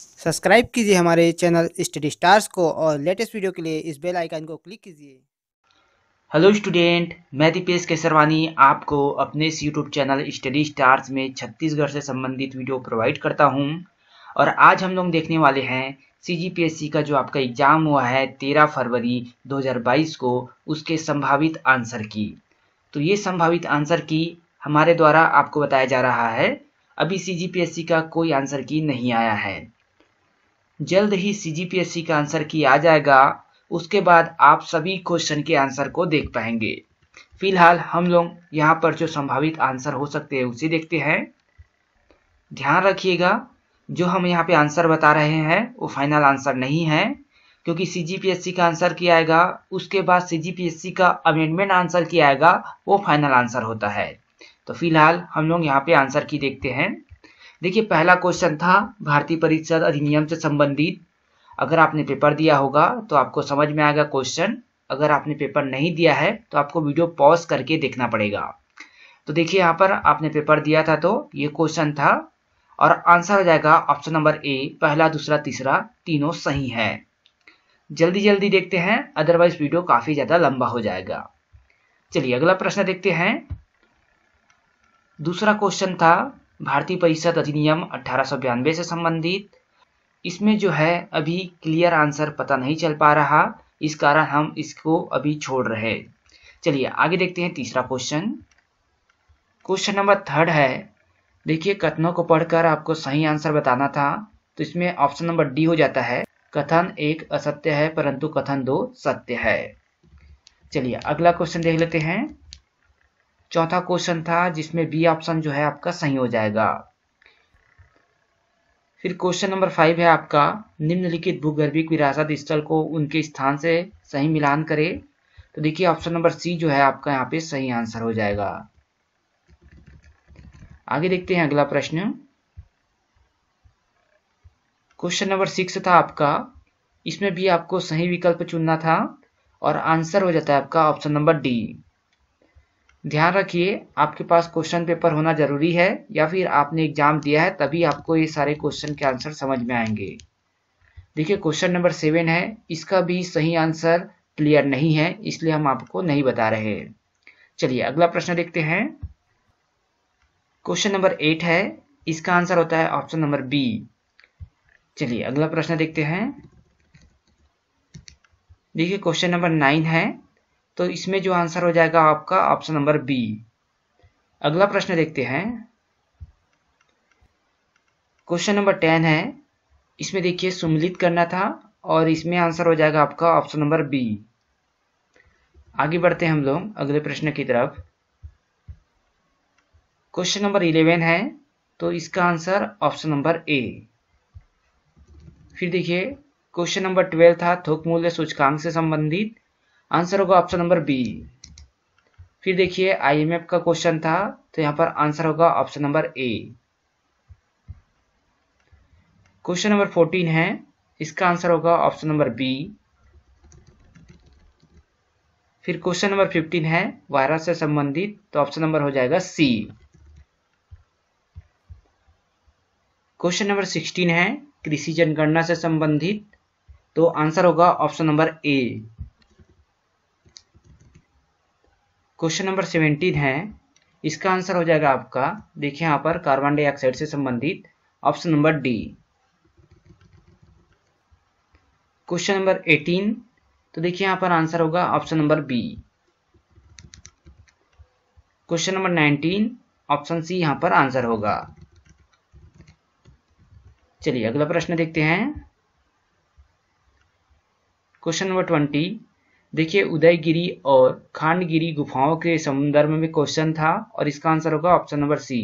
subscribe कीजिए हमारे channel study stars को और लेटेस्ट वीडियो के लिए इस बेल आइकन को क्लिक कीजिए हेलो स्टूडेंट मैं दीपेश केसरवानी आपको अपने इस यूट्यूब चैनल स्टडी स्टार्स में छत्तीसगढ़ से संबंधित वीडियो प्रोवाइड करता हूं और आज हम लोग देखने वाले हैं सी का जो आपका एग्ज़ाम हुआ है तेरह फरवरी दो को उसके संभावित आंसर की तो ये संभावित आंसर की हमारे द्वारा आपको बताया जा रहा है अभी सी का कोई आंसर की नहीं आया है जल्द ही सी का आंसर की आ जाएगा उसके बाद आप सभी क्वेश्चन के आंसर को देख पाएंगे फिलहाल हम लोग यहाँ पर जो संभावित आंसर हो सकते हैं उसे देखते हैं ध्यान रखिएगा जो हम यहाँ पे आंसर बता रहे हैं वो फाइनल आंसर नहीं है क्योंकि सी का आंसर किया आएगा उसके बाद सी का अमेंडमेंट आंसर किया आएगा वो फाइनल आंसर होता है तो फिलहाल हम लोग यहाँ पे आंसर की देखते हैं देखिए पहला क्वेश्चन था भारतीय परिषद अधिनियम से संबंधित अगर आपने पेपर दिया होगा तो आपको समझ में आएगा क्वेश्चन अगर आपने पेपर नहीं दिया है तो आपको वीडियो पॉज करके देखना पड़ेगा तो देखिए यहाँ पर आपने पेपर दिया था तो ये क्वेश्चन था और आंसर हो जाएगा ऑप्शन नंबर ए पहला दूसरा तीसरा तीनों सही है जल्दी जल्दी देखते हैं अदरवाइज वीडियो काफी ज्यादा लंबा हो जाएगा चलिए अगला प्रश्न देखते हैं दूसरा क्वेश्चन था भारतीय परिषद अधिनियम अठारह से संबंधित इसमें जो है अभी क्लियर आंसर पता नहीं चल पा रहा इस कारण हम इसको अभी छोड़ रहे चलिए आगे देखते हैं तीसरा क्वेश्चन क्वेश्चन नंबर थर्ड है देखिए कथनों को पढ़कर आपको सही आंसर बताना था तो इसमें ऑप्शन नंबर डी हो जाता है कथन एक असत्य है परंतु कथन दो सत्य है चलिए अगला क्वेश्चन देख लेते हैं चौथा क्वेश्चन था जिसमें बी ऑप्शन जो है आपका सही हो जाएगा फिर क्वेश्चन नंबर फाइव है आपका निम्नलिखित भूगर्भिक विरासत स्थल को उनके स्थान से सही मिलान करें तो देखिए ऑप्शन नंबर सी जो है आपका यहाँ पे सही आंसर हो जाएगा आगे देखते हैं अगला प्रश्न क्वेश्चन नंबर सिक्स था आपका इसमें भी आपको सही विकल्प चुनना था और आंसर हो जाता है आपका ऑप्शन नंबर डी ध्यान रखिए आपके पास क्वेश्चन पेपर होना जरूरी है या फिर आपने एग्जाम दिया है तभी आपको ये सारे क्वेश्चन के आंसर समझ में आएंगे देखिए क्वेश्चन नंबर सेवन है इसका भी सही आंसर क्लियर नहीं है इसलिए हम आपको नहीं बता रहे चलिए अगला प्रश्न देखते हैं क्वेश्चन नंबर एट है इसका आंसर होता है ऑप्शन नंबर बी चलिए अगला प्रश्न देखते हैं देखिए क्वेश्चन नंबर नाइन है तो इसमें जो आंसर हो जाएगा आपका ऑप्शन नंबर बी अगला प्रश्न देखते हैं क्वेश्चन नंबर टेन है इसमें देखिए सुमिलित करना था और इसमें आंसर हो जाएगा आपका ऑप्शन नंबर बी आगे बढ़ते हैं हम लोग अगले प्रश्न की तरफ क्वेश्चन नंबर इलेवन है तो इसका आंसर ऑप्शन नंबर ए फिर देखिए क्वेश्चन नंबर ट्वेल्व था थोक मूल्य सूचकांक से संबंधित आंसर होगा ऑप्शन नंबर बी फिर देखिए आईएमएफ का क्वेश्चन था तो यहां पर आंसर होगा option number A question number fourteen है इसका आंसर होगा ऑप्शन नंबर बी फिर क्वेश्चन नंबर फिफ्टीन है वायरस से संबंधित तो ऑप्शन नंबर हो जाएगा सी क्वेश्चन नंबर सिक्सटीन है कृषि जनगणना से संबंधित तो आंसर होगा option number A question number seventeen है इसका आंसर हो जाएगा आपका देखिए यहाँ पर कार्बन डाइऑक्साइड से संबंधित option number D question number eighteen तो देखिए यहाँ पर आंसर होगा option number B question number nineteen option C यहाँ पर आंसर होगा चलिए अगला प्रश्न देखते हैं क्वेश्चन नंबर ट्वेंटी देखिए उदयगिरी और खांडगिरी गुफाओं के संदर्भ में क्वेश्चन था और इसका आंसर होगा ऑप्शन नंबर सी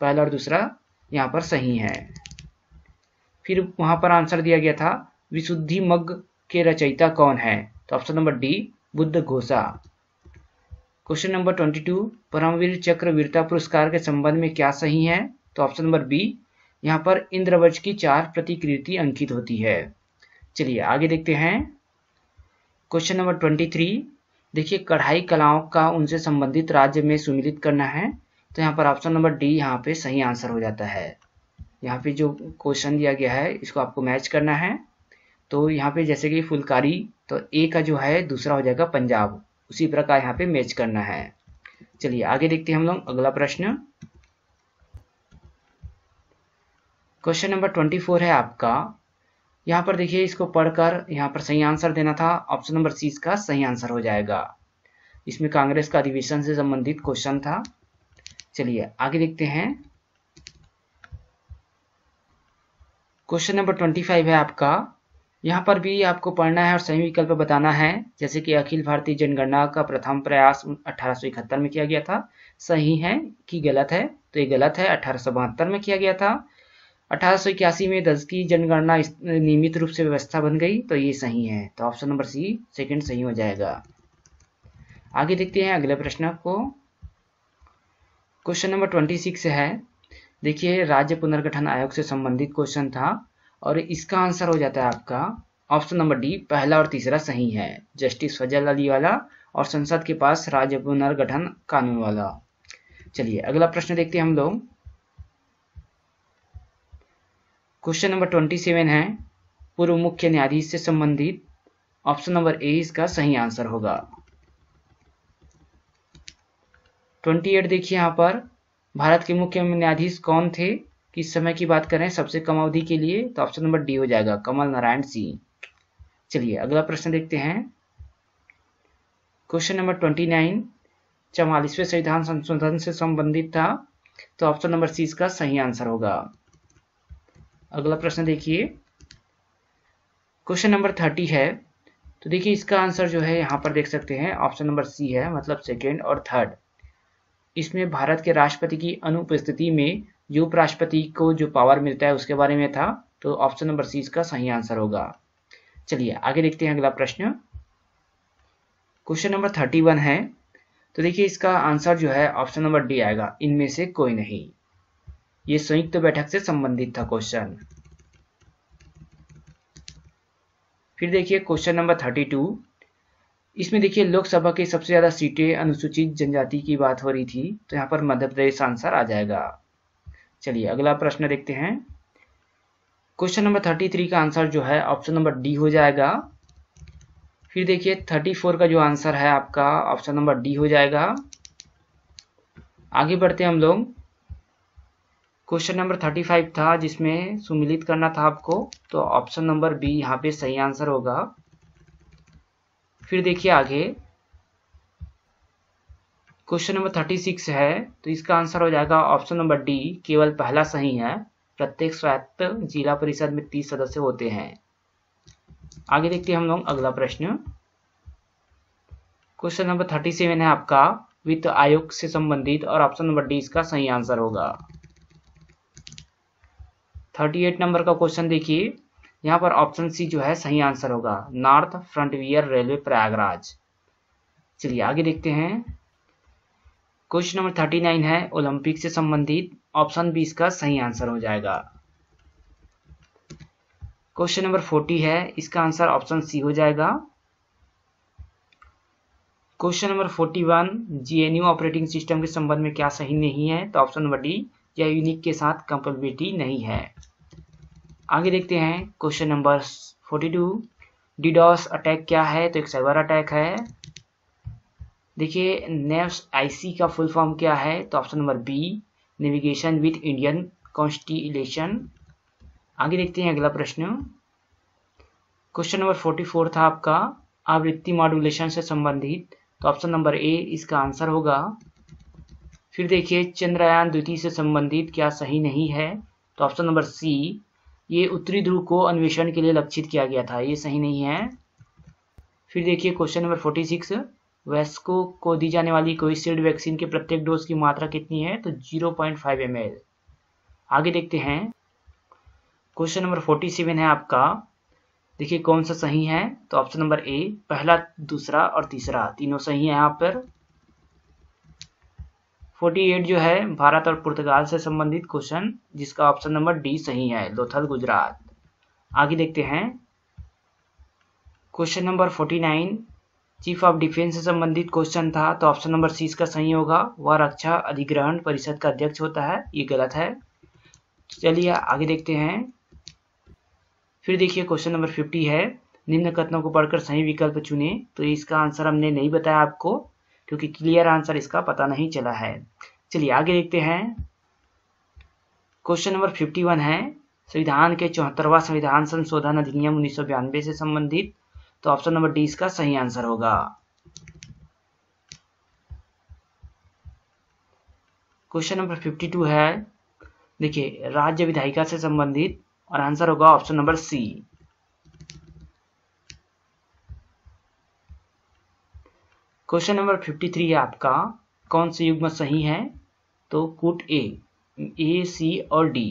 पहला और दूसरा यहाँ पर सही है फिर वहां पर आंसर दिया गया था विशुद्धि मग के रचयिता कौन है तो option number D Buddha Ghosha question number twenty two Paramvir Chakra वीरता पुरस्कार के संबंध में क्या सही है तो ऑप्शन नंबर बी यहाँ पर इंद्रवज की चार प्रतिकृति अंकित होती है चलिए आगे देखते हैं क्वेश्चन नंबर ट्वेंटी थ्री देखिए कढ़ाई कलाओं का उनसे संबंधित राज्य में सुमिलित करना है तो यहाँ पर ऑप्शन नंबर डी यहाँ पे सही आंसर हो जाता है यहाँ पे जो क्वेश्चन दिया गया है इसको आपको मैच करना है तो यहाँ पे जैसे कि फुलकारी तो ए का जो है दूसरा हो जाएगा पंजाब उसी प्रकार यहाँ पे मैच करना है चलिए आगे देखते हैं हम लोग अगला प्रश्न क्वेश्चन नंबर ट्वेंटी फोर है आपका यहाँ पर देखिए इसको पढ़कर यहाँ पर सही आंसर देना था ऑप्शन नंबर सी इसका सही आंसर हो जाएगा इसमें कांग्रेस का अधिवेशन से संबंधित क्वेश्चन था चलिए आगे देखते हैं क्वेश्चन नंबर ट्वेंटी फाइव है आपका यहाँ पर भी आपको पढ़ना है और सही विकल्प बताना है जैसे कि अखिल भारतीय जनगणना का प्रथम प्रयास अठारह में किया गया था सही है कि गलत है तो ये गलत है अठारह में किया गया था अठारह में दस की जनगणना नियमित रूप से व्यवस्था बन गई तो ये सही है तो ऑप्शन नंबर सी सेकंड सही हो जाएगा आगे देखते हैं अगले प्रश्न को क्वेश्चन नंबर 26 है देखिए राज्य पुनर्गठन आयोग से संबंधित क्वेश्चन था और इसका आंसर हो जाता है आपका ऑप्शन नंबर डी पहला और तीसरा सही है जस्टिस फजल अली वाला और संसद के पास राज्य पुनर्गठन कानून वाला चलिए अगला प्रश्न देखते हैं हम लोग क्वेश्चन नंबर ट्वेंटी सेवन है पूर्व मुख्य न्यायाधीश से संबंधित ऑप्शन नंबर ए इसका सही आंसर होगा ट्वेंटी एट देखिए यहां पर भारत के मुख्य न्यायाधीश कौन थे किस समय की बात करें सबसे कम अवधि के लिए तो ऑप्शन नंबर डी हो जाएगा कमल नारायण सिंह चलिए अगला प्रश्न देखते हैं क्वेश्चन नंबर ट्वेंटी नाइन चौवालीसवें संविधान संशोधन से संबंधित था तो ऑप्शन नंबर सी इसका सही आंसर होगा अगला प्रश्न देखिए क्वेश्चन नंबर थर्टी है तो देखिए इसका आंसर जो है यहाँ पर देख सकते हैं ऑप्शन नंबर सी है मतलब सेकेंड और थर्ड इसमें भारत के राष्ट्रपति की अनुपस्थिति में जो राष्ट्रपति को जो पावर मिलता है उसके बारे में था तो ऑप्शन नंबर सी इसका सही आंसर होगा चलिए आगे देखते हैं अगला प्रश्न क्वेश्चन नंबर थर्टी वन है तो देखिए इसका आंसर जो है ऑप्शन नंबर डी आएगा इनमें से कोई नहीं ये संयुक्त बैठक से संबंधित था क्वेश्चन फिर देखिए क्वेश्चन नंबर थर्टी टू इसमें देखिए लोकसभा की सबसे ज्यादा सीटें अनुसूचित जनजाति की बात हो रही थी तो यहाँ पर मध्य प्रदेश आंसर आ जाएगा चलिए अगला प्रश्न देखते हैं क्वेश्चन नंबर थर्टी थ्री का आंसर जो है ऑप्शन नंबर डी हो जाएगा फिर देखिए थर्टी फोर का जो आंसर है आपका ऑप्शन नंबर डी हो जाएगा आगे बढ़ते हैं हम लोग क्वेश्चन नंबर थर्टी फाइव था जिसमें सुमिलित करना था आपको तो ऑप्शन नंबर बी यहाँ पे सही आंसर होगा फिर देखिए आगे क्वेश्चन नंबर थर्टी सिक्स है तो इसका आंसर हो जाएगा ऑप्शन नंबर डी केवल पहला सही है प्रत्येक स्वायत्त जिला परिषद में तीस सदस्य होते हैं आगे देखते हैं हम लोग अगला प्रश्न क्वेश्चन नंबर थर्टी सेवन है आपका वित्त आयोग से संबंधित और ऑप्शन नंबर डी इसका सही आंसर होगा थर्टी एट नंबर का क्वेश्चन देखिए यहाँ पर ऑप्शन सी जो है सही आंसर होगा नॉर्थ फ्रंटवियर रेलवे प्रयागराज चलिए आगे देखते हैं क्वेश्चन नंबर थर्टी नाइन है ओलंपिक से संबंधित ऑप्शन बी इसका सही आंसर हो जाएगा क्वेश्चन नंबर फोर्टी है इसका आंसर ऑप्शन सी हो जाएगा question number forty one GNU operating system के संबंध में क्या सही नहीं है तो ऑप्शन नंबर डी यह यूनिक के साथ कंपेबिलिटी नहीं है आगे देखते हैं question number forty two DDoS attack क्या है तो एक साइबर अटैक है देखिए नेव्स आईसी का फुल फॉर्म क्या है तो option number B navigation with Indian constellation आगे देखते हैं अगला प्रश्न क्वेश्चन नंबर फोर्टी फोर था आपका आवृत्ति मॉड्यूलेशन से संबंधित तो ऑप्शन नंबर ए इसका आंसर होगा फिर देखिए चंद्रयान द्वितीय से संबंधित क्या सही नहीं है तो ऑप्शन नंबर सी ये उत्तरी ध्रुव को अन्वेषण के लिए लक्षित किया गया था ये सही नहीं है फिर देखिए question number forty six Vasco को दी जाने वाली कोविशील्ड वैक्सीन के प्रत्येक डोज की मात्रा कितनी है तो zero point five M L आगे देखते हैं क्वेश्चन नंबर फोर्टी सेवन है आपका देखिए कौन सा सही है तो ऑप्शन नंबर ए पहला दूसरा और तीसरा तीनों सही है यहाँ पर 48 जो है भारत और पुर्तगाल से संबंधित क्वेश्चन जिसका ऑप्शन नंबर डी सही है लोथल गुजरात आगे देखते हैं question number 49 chief of defence से संबंधित क्वेश्चन था तो ऑप्शन नंबर सी इसका सही होगा वह रक्षा अधिग्रहण परिषद का अध्यक्ष होता है ये गलत है चलिए आगे देखते हैं फिर देखिए क्वेश्चन नंबर 50 है निम्न कथनों को पढ़कर सही विकल्प चुने तो इसका आंसर हमने नहीं बताया आपको क्योंकि क्लियर आंसर इसका पता नहीं चला है चलिए आगे देखते हैं क्वेश्चन नंबर 51 है संविधान के चौहत्तरवा संविधान संशोधन अधिनियम उन्नीस से संबंधित तो ऑप्शन नंबर डी इसका सही आंसर होगा क्वेश्चन नंबर 52 है देखिए राज्य विधायिका से संबंधित और आंसर होगा option number C question number 53 है आपका कौन से युग्म सही है तो कुट ए ए सी और डी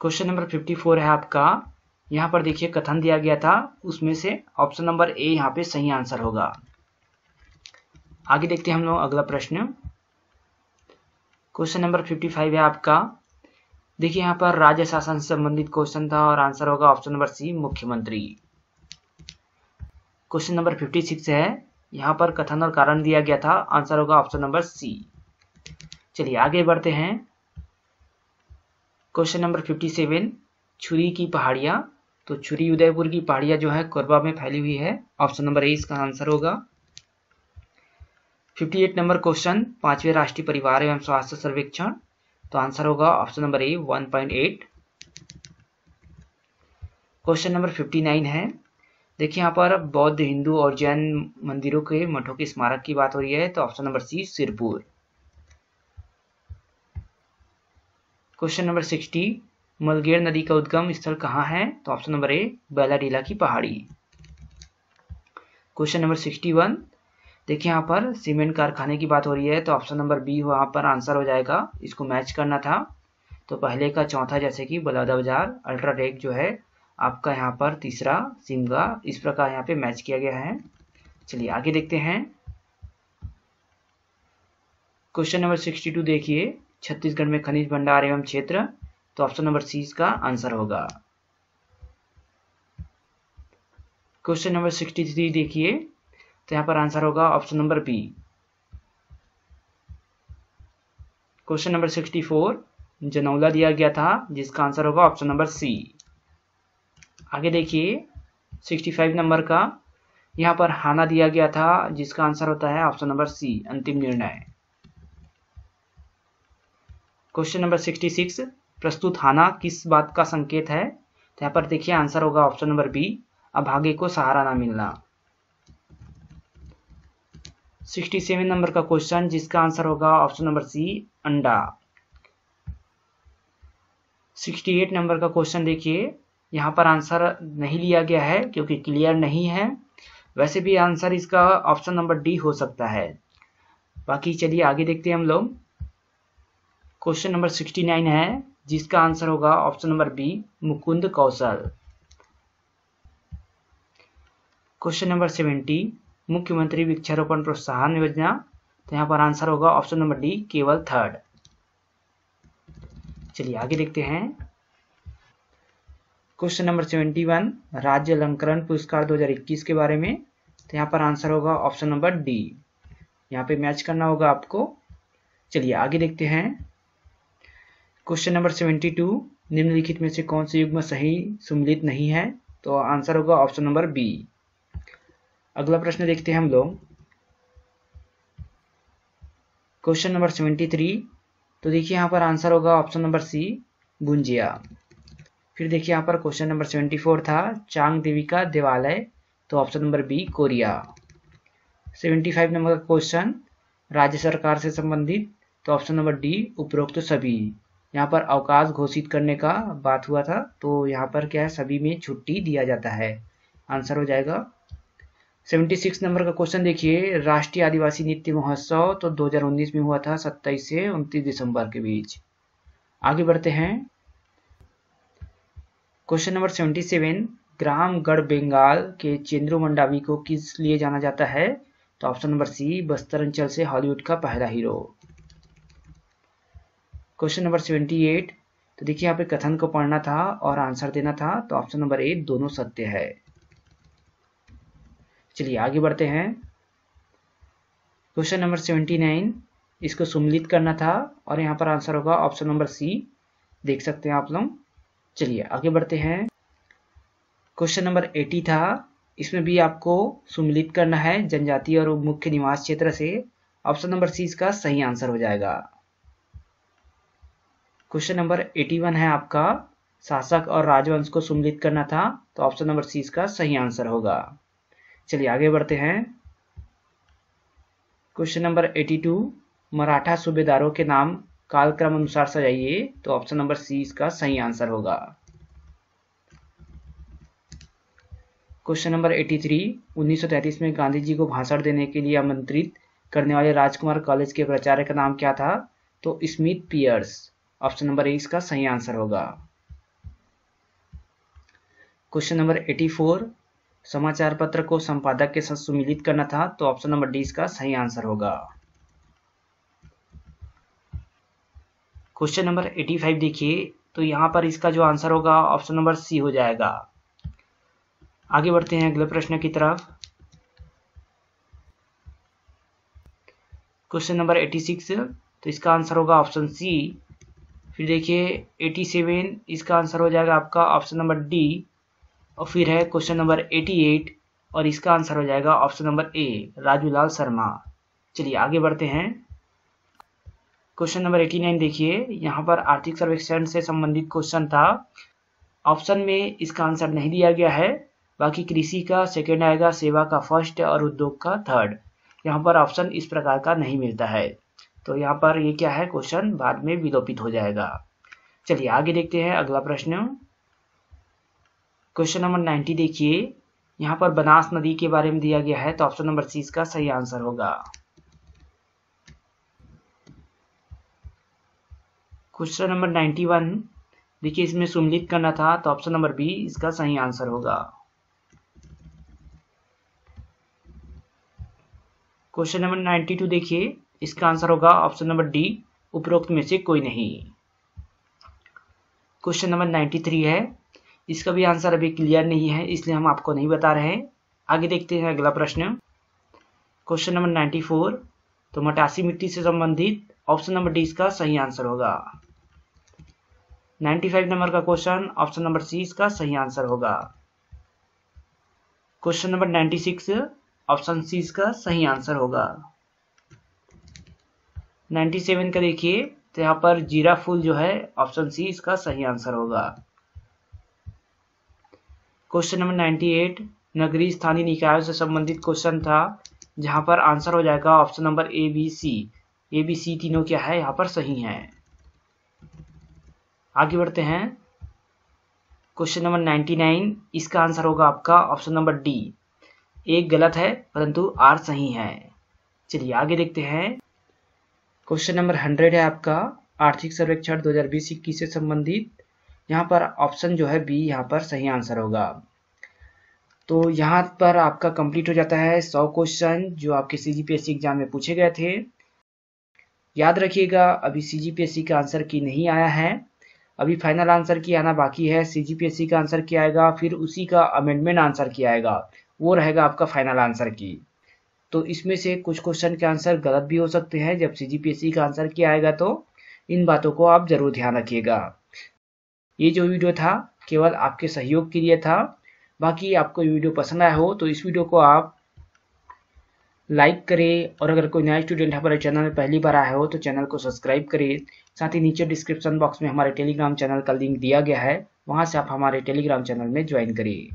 क्वेश्चन नंबर 54 है आपका यहां पर देखिए कथन दिया गया था उसमें से ऑप्शन नंबर ए यहाँ पे सही आंसर होगा आगे देखते हैं हम लोग अगला प्रश्न क्वेश्चन नंबर 55 है आपका देखिए यहाँ पर राज्य शासन से संबंधित क्वेश्चन था और आंसर होगा ऑप्शन नंबर सी मुख्यमंत्री क्वेश्चन नंबर फिफ्टी सिक्स है यहाँ पर कथन और कारण दिया गया था आंसर होगा ऑप्शन नंबर सी चलिए आगे बढ़ते हैं क्वेश्चन नंबर फिफ्टी सेवन छुरी की पहाड़ियाँ तो छुरी उदयपुर की पहाड़ियाँ जो है कोरबा में फैली हुई है ऑप्शन नंबर ए इसका आंसर होगा फिफ्टी एट नंबर क्वेश्चन पांचवें राष्ट्रीय परिवार एवं स्वास्थ्य सर्वेक्षण तो आंसर होगा option number A eight question number 59 है देखिए यहाँ पर बौद्ध हिंदू और जैन मंदिरों के मठों के स्मारक की बात हो रही है तो option number C Sirpur question number sixty मलगेर नदी का उद्गम स्थल कहाँ है तो ऑप्शन नंबर ए बैलाडीला की पहाड़ी क्वेश्चन नंबर सिक्सटी वन देखिए यहाँ पर सीमेंट कारखाने की बात हो रही है तो ऑप्शन नंबर बी वहाँ पर आंसर हो जाएगा इसको मैच करना था तो पहले का चौथा जैसे कि बाजार अल्ट्राटेक जो है आपका यहाँ पर तीसरा सिमगा इस प्रकार यहाँ पे मैच किया गया है चलिए आगे देखते हैं क्वेश्चन नंबर 62 देखिए छत्तीसगढ़ में खनिज भंडार एवं क्षेत्र तो ऑप्शन नंबर सी का आंसर होगा क्वेश्चन नंबर 63 देखिए तो यहाँ पर आंसर होगा option number B question number 64 जनौला दिया गया था जिसका आंसर होगा ऑप्शन नंबर सी आगे देखिए 65 नंबर का यहाँ पर हाना दिया गया था जिसका आंसर होता है ऑप्शन नंबर सी अंतिम निर्णय क्वेश्चन नंबर 66 प्रस्तुत हाना किस बात का संकेत है तो यहाँ पर देखिए आंसर होगा ऑप्शन नंबर बी अभागे को सहारा ना मिलना 67 नंबर का क्वेश्चन जिसका आंसर होगा ऑप्शन नंबर सी अंडा 68 नंबर का क्वेश्चन देखिए यहाँ पर आंसर नहीं लिया गया है क्योंकि क्लियर नहीं है वैसे भी आंसर इसका ऑप्शन नंबर डी हो सकता है बाकी चलिए आगे देखते हैं हम लोग क्वेश्चन नंबर 69 है जिसका आंसर होगा option number B Mukund Kaushal question number 70 मुख्यमंत्री वृक्षारोपण प्रोत्साहन योजना तो यहाँ पर आंसर होगा ऑप्शन नंबर डी केवल थर्ड चलिए आगे देखते हैं क्वेश्चन नंबर सेवेंटी वन राज्य अलंकरण पुरस्कार 2021 के बारे में तो यहाँ पर आंसर होगा ऑप्शन नंबर डी यहाँ पे मैच करना होगा आपको चलिए आगे देखते हैं क्वेश्चन नंबर सेवेंटी टू निम्नलिखित में से कौन से युग्म सही सम्मिलित नहीं है तो आंसर होगा ऑप्शन नंबर बी अगला प्रश्न देखते हैं हम लोग क्वेश्चन नंबर सेवेंटी थ्री तो देखिए यहाँ पर आंसर होगा ऑप्शन नंबर सी बुंजिया फिर देखिए यहाँ पर क्वेश्चन नंबर सेवेंटी फोर था चांग देवी का देवालय तो option number B Koriya seventy five number का क्वेश्चन राज्य सरकार से संबंधित तो ऑप्शन नंबर डी उपरोक्त तो सभी यहाँ पर अवकाश घोषित करने का बात हुआ था तो यहाँ पर क्या है सभी में छुट्टी दिया जाता है आंसर हो जाएगा सेवेंटी सिक्स नंबर का क्वेश्चन देखिए राष्ट्रीय आदिवासी नृत्य महोत्सव तो 2019 में हुआ था 27 से 29 दिसंबर के बीच आगे बढ़ते हैं क्वेश्चन नंबर सेवेंटी सेवन ग्रामगढ़ बंगाल के चंद्रू मंडावी को किस लिए जाना जाता है तो ऑप्शन नंबर सी बस्तर अंचल से हॉलीवुड का पहला hero question number seventy eight तो देखिए यहाँ पे कथन को पढ़ना था और आंसर देना था तो ऑप्शन नंबर ए दोनों सत्य है चलिए आगे बढ़ते हैं क्वेश्चन नंबर सेवेंटी नाइन इसको सुमिलित करना था और यहाँ पर आंसर होगा ऑप्शन नंबर सी देख सकते हैं आप लोग चलिए आगे बढ़ते हैं क्वेश्चन नंबर एटी था इसमें भी आपको सुमिलित करना है जनजाति और मुख्य निवास क्षेत्र से ऑप्शन नंबर सी इसका सही आंसर हो जाएगा क्वेश्चन नंबर एटी वन है आपका शासक और राजवंश को सुमिलित करना था तो ऑप्शन नंबर सी इसका सही आंसर होगा चलिए आगे बढ़ते हैं question number eighty two Maratha सूबेदारों के नाम कालक्रम अनुसार सजाइए तो ऑप्शन नंबर सी इसका सही आंसर होगा क्वेश्चन नंबर 83 1933 में गांधी जी को भाषण देने के लिए आमंत्रित करने वाले राजकुमार कॉलेज के प्राचार्य का नाम क्या था तो Smith Pierce option number A इसका सही आंसर होगा क्वेश्चन नंबर 84 समाचार पत्र को संपादक के साथ सुमिलित करना था तो ऑप्शन नंबर डी इसका सही आंसर होगा क्वेश्चन नंबर 85 देखिए तो यहाँ पर इसका जो आंसर होगा ऑप्शन नंबर सी हो जाएगा आगे बढ़ते हैं अगले प्रश्न की तरफ क्वेश्चन नंबर 86 तो इसका आंसर होगा ऑप्शन सी फिर देखिए 87 इसका आंसर हो जाएगा आपका ऑप्शन नंबर डी और फिर है क्वेश्चन नंबर 88 और इसका आंसर हो जाएगा option number A Rajulal Sharma चलिए आगे बढ़ते हैं क्वेश्चन नंबर एटी नाइन देखिए यहाँ पर आर्थिक सर्वेक्षण से संबंधित क्वेश्चन था ऑप्शन में इसका आंसर नहीं दिया गया है बाकी कृषि का सेकेंड आएगा सेवा का फर्स्ट और उद्योग का थर्ड यहाँ पर ऑप्शन इस प्रकार का नहीं मिलता है तो यहाँ पर ये क्या है क्वेश्चन बाद में विलोपित हो जाएगा चलिए आगे देखते हैं अगला प्रश्न क्वेश्चन नंबर नाइन्टी देखिए यहाँ पर बनास नदी के बारे में दिया गया है तो ऑप्शन नंबर सी इसका सही आंसर होगा क्वेश्चन नंबर 91 देखिए इसमें सुमिलित करना था तो ऑप्शन नंबर बी इसका सही आंसर होगा क्वेश्चन नंबर 92 देखिए इसका आंसर होगा ऑप्शन नंबर डी उपरोक्त में से कोई नहीं क्वेश्चन नंबर 93 है इसका भी आंसर अभी क्लियर नहीं है इसलिए हम आपको नहीं बता रहे हैं आगे देखते हैं अगला प्रश्न क्वेश्चन नंबर 94 तो मटासी मिट्टी से संबंधित ऑप्शन नंबर डी इसका सही आंसर होगा 95 नंबर का क्वेश्चन ऑप्शन नंबर सी इसका सही आंसर होगा क्वेश्चन नंबर 96 ऑप्शन सी इसका सही आंसर होगा 97 का देखिए तो यहाँ पर जीरा फूल जो है ऑप्शन सी इसका सही आंसर होगा क्वेश्चन नंबर 98 नगरीय स्थानीय निकायों से संबंधित क्वेश्चन था जहां पर आंसर हो जाएगा option number A B C A B C तीनों क्या है यहाँ पर सही है आगे बढ़ते हैं क्वेश्चन नंबर 99 इसका आंसर होगा आपका ऑप्शन नंबर डी एक गलत है परंतु आर सही है चलिए आगे देखते हैं क्वेश्चन नंबर हंड्रेड है आपका आर्थिक सर्वेक्षण 2020 इक्कीस से संबंधित यहाँ पर ऑप्शन जो है बी यहाँ पर सही आंसर होगा तो यहाँ पर आपका कंप्लीट हो जाता है सौ क्वेश्चन जो आपके सी एग्जाम में पूछे गए थे याद रखिएगा अभी सी का आंसर की नहीं आया है अभी फाइनल आंसर की आना बाकी है सी का आंसर क्या आएगा फिर उसी का अमेंडमेंट आंसर किया आएगा वो रहेगा आपका फाइनल आंसर की तो इसमें से कुछ क्वेश्चन के आंसर गलत भी हो सकते हैं जब सी का आंसर किया आएगा तो इन बातों को आप जरूर ध्यान रखिएगा ये जो वीडियो था केवल आपके सहयोग के लिए था बाकी आपको ये वीडियो पसंद आया हो तो इस वीडियो को आप लाइक करें और अगर कोई नया स्टूडेंट हमारे चैनल में पहली बार आया हो तो चैनल को सब्सक्राइब करें साथ ही नीचे डिस्क्रिप्शन बॉक्स में हमारे टेलीग्राम चैनल का लिंक दिया गया है वहां से आप हमारे टेलीग्राम चैनल में ज्वाइन करिए